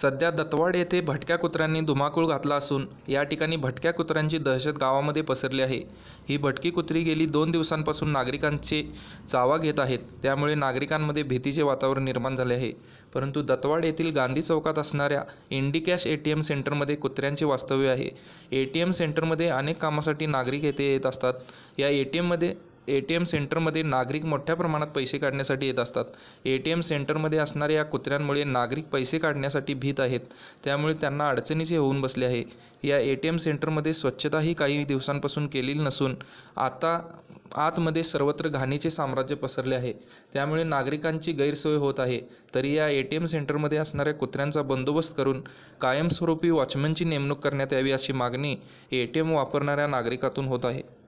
सध्या दत्तवाड येथे भटक्या कुत्र्यांनी धुमाकूळ घातला असून या ठिकाणी भटक्या कुत्र्यांची दहशत गावामध्ये पसरली आहे ही भटकी कुत्री गेली दोन दिवसांपासून नागरिकांचे चावा घेत आहेत त्यामुळे नागरिकांमध्ये भीतीचे वातावरण निर्माण झाले आहे परंतु दत्तवाड येथील गांधी चौकात असणाऱ्या इंडिकॅश ए टी एम सेंटरमध्ये कुत्र्यांचे वास्तव्य आहे ए टी एम सेंटरमध्ये अनेक कामासाठी नागरिक येथे येत असतात या ए टी एममध्ये ए टी एम सेंटरमध्ये नागरिक मोठ्या प्रमाणात पैसे काढण्यासाठी येत असतात ए टी एम सेंटरमध्ये असणाऱ्या या कुत्र्यांमुळे नागरिक पैसे काढण्यासाठी भीत आहेत त्यामुळे त्यांना अडचणीचे होऊन बसले आहे या ए टी एम सेंटरमध्ये स्वच्छताही काही दिवसांपासून केलेली नसून आता आतमध्ये सर्वत्र घाणीचे साम्राज्य पसरले आहे त्यामुळे नागरिकांची गैरसोय होत आहे तरी या ए टी एम सेंटरमध्ये असणाऱ्या कुत्र्यांचा बंदोबस्त करून कायमस्वरूपी वॉचमनची नेमणूक करण्यात यावी अशी मागणी ए टी एम वापरणाऱ्या नागरिकातून होत आहे